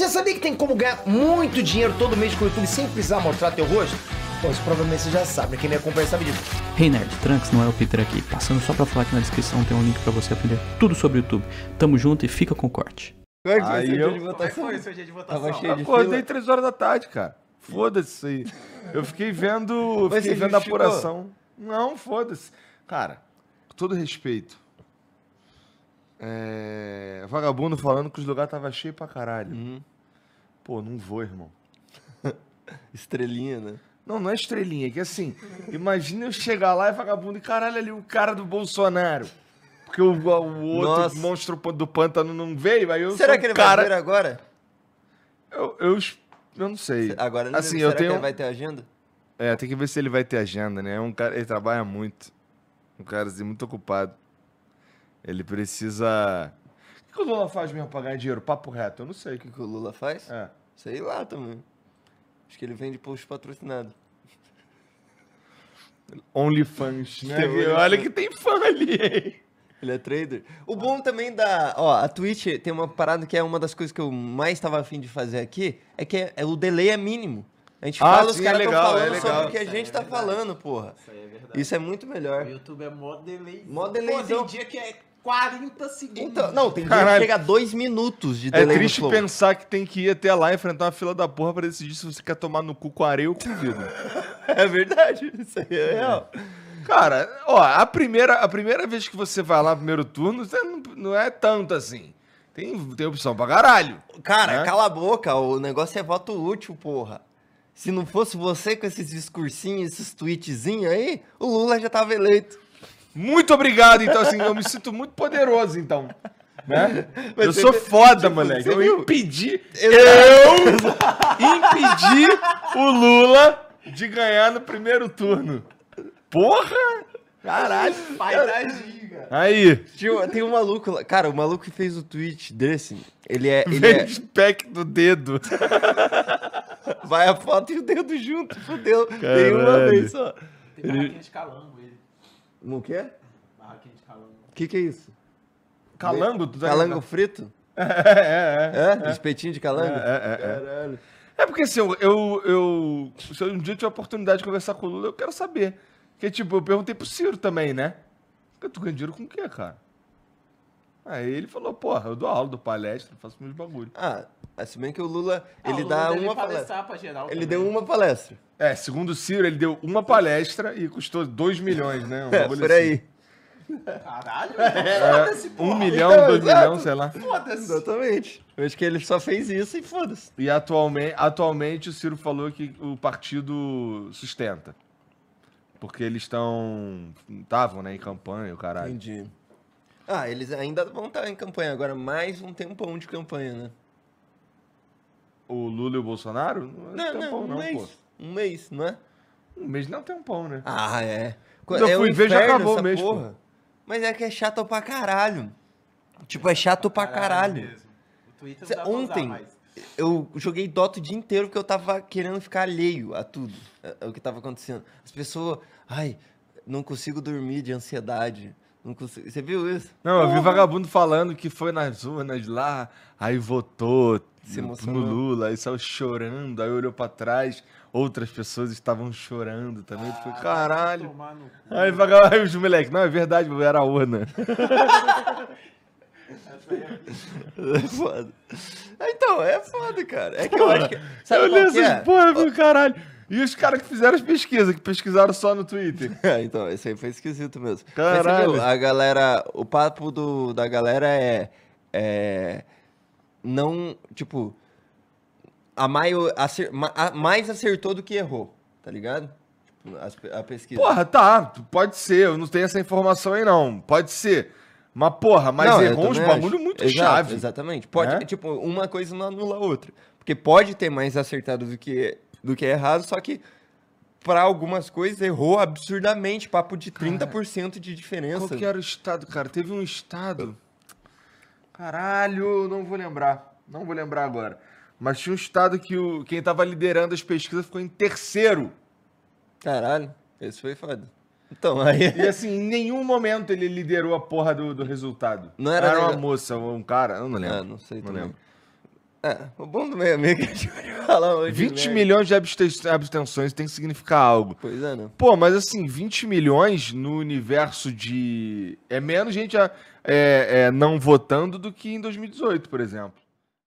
Você sabia que tem como ganhar muito dinheiro todo mês com o YouTube sem precisar mostrar teu rosto? Bom, isso provavelmente você já sabe, né? quem me acompanha sabe disso. Hey Nerd, Trunks não é o Peter aqui. Passando só pra falar que na descrição tem um link pra você aprender tudo sobre o YouTube. Tamo junto e fica com o corte. Como é que foi seu eu... É dia de votação? Tava cheio de três horas da tarde, cara. Foda-se isso aí. Eu fiquei vendo, fiquei vendo a apuração. Não, foda-se. Cara, com todo respeito, é... Vagabundo falando que os lugares tava cheio pra caralho. Uhum. Pô, não vou, irmão. Estrelinha, né? Não, não é estrelinha, é que assim, imagina eu chegar lá e vagabundo, e caralho, ali o cara do Bolsonaro. Porque o, o outro Nossa. monstro do pântano não veio, aí eu Será que ele cara... vai vir agora? Eu, eu, eu não sei. Agora não assim, eu tenho... ele vai ter agenda? É, tem que ver se ele vai ter agenda, né? É um cara, ele trabalha muito. Um cara assim, muito ocupado. Ele precisa. O que, o Lula faz mesmo pra ganhar dinheiro? Papo reto, eu não sei. O que, que o Lula faz? É. Sei lá também. Acho que ele vende post patrocinado. OnlyFans, né? olha que tem fã ali, hein? Ele é trader. O bom também da. Ó, a Twitch tem uma parada que é uma das coisas que eu mais estava afim de fazer aqui: é que é, é, o delay é mínimo. A gente ah, fala, sim, os é caras estão é falando é sobre o que a gente está é falando, porra. Isso, é Isso é muito melhor. O YouTube é mó delayzão. Mó delayzão. Pô, tem dia que é 40 segundos. Então, não, tem Caralho. que chegar a dois minutos de é delay. É triste pensar que tem que ir até lá enfrentar uma fila da porra pra decidir se você quer tomar no cu com areia ou com vidro. é verdade, isso aí é, real. É. Cara, ó, a primeira, a primeira vez que você vai lá no primeiro turno, não, não é tanto assim. Tem, tem opção pra caralho. Cara, né? cala a boca, o negócio é voto útil, porra. Se não fosse você com esses discursinhos, esses tweetzinhos aí, o Lula já tava eleito. Muito obrigado, então, assim, eu me sinto muito poderoso, então. Né? Eu sou foda, tipo, moleque. Eu impedi. Eu impedi o Lula de ganhar no primeiro turno. Porra! Caralho, pai da Aí. Tio, tem um maluco lá. Cara, o maluco que fez o tweet desse, ele é. Ele Vem é... pack do dedo. Vai a foto e o dedo junto, fudeu. Tem uma vez só. Tem ele... escalando ele. No quê? É? Barraquinha de calango. O que, que é isso? Calango? Tu tá calango frito? É, é, é. é? Espetinho de calango? É, é, é, é. Caralho. É porque assim, eu, eu, eu, Se um dia eu tiver a oportunidade de conversar com o Lula, eu quero saber. Porque, tipo, eu perguntei pro Ciro também, né? Tu ganha dinheiro com o quê, cara? Aí ele falou, porra, eu dou aula, dou palestra, faço meus bagulho. Ah, se bem que o Lula, ah, ele o Lula dá uma palestra. Geral ele deu uma palestra. É, segundo o Ciro, ele deu uma palestra e custou 2 milhões, né? Um é, por aí. Assim. Caralho, foda-se, é, Um milhão, então, dois milhões, sei lá. Foda-se. Exatamente. Eu acho que ele só fez isso e foda-se. E atualmente, atualmente o Ciro falou que o partido sustenta. Porque eles estão. estavam, né, em campanha, o caralho. Entendi. Ah, eles ainda vão estar tá em campanha agora, mais um tempão de campanha, né? o Lula e o Bolsonaro? Não, não, não, pão, não um mês. Pô. Um mês, não é? Um mês não tem um pão, né? Ah, é. Quando é eu fui ver, já acabou o mês, porra. Pô. Mas é que é chato pra caralho. Tipo, é chato pra caralho. caralho. Cê, ontem, eu joguei Dota o dia inteiro porque eu tava querendo ficar alheio a tudo. o que tava acontecendo. As pessoas. Ai, não consigo dormir de ansiedade. Não consigo. Você viu isso? Não, eu vi vagabundo falando que foi nas urnas lá, aí votou, se emocionou. No Lula, e saiu chorando, aí olhou pra trás, outras pessoas estavam chorando também. Ah, foi, caralho. Aí vagabundo, os moleques, não, é verdade, era a urna. É foda. Então, é foda, cara. É que eu acho que. Sabe eu li essas é? porra, meu caralho. E os caras que fizeram as pesquisas, que pesquisaram só no Twitter. Ah, então, isso aí foi esquisito mesmo. Caralho. Mas, a galera. O papo do, da galera é. É não, tipo, a, maior, acer, a mais acertou do que errou, tá ligado? Tipo, a, pesquisa. Porra, tá, pode ser, eu não tenho essa informação aí não, pode ser. Mas, porra, mas não, errou uns bagulho acho. muito Exato, chave. Exatamente. Pode, é? tipo, uma coisa não anula a outra. Porque pode ter mais acertado do que, do que errado, só que para algumas coisas errou absurdamente, papo de 30% cara, de diferença. Qual que era o estado, cara? Teve um estado Caralho, não vou lembrar. Não vou lembrar agora. Mas tinha um estado que o, quem estava liderando as pesquisas ficou em terceiro. Caralho, esse foi foda. Então, aí. E assim, em nenhum momento ele liderou a porra do, do resultado. Não era, era uma moça ou um cara, eu não é, lembro. Ah, não sei não também. lembro. É, o bom do meio amigo é que a gente vai falar hoje. 20 né? milhões de abstenções tem que significar algo. Pois é, não. Né? Pô, mas assim, 20 milhões no universo de. É menos gente é, é, não votando do que em 2018, por exemplo.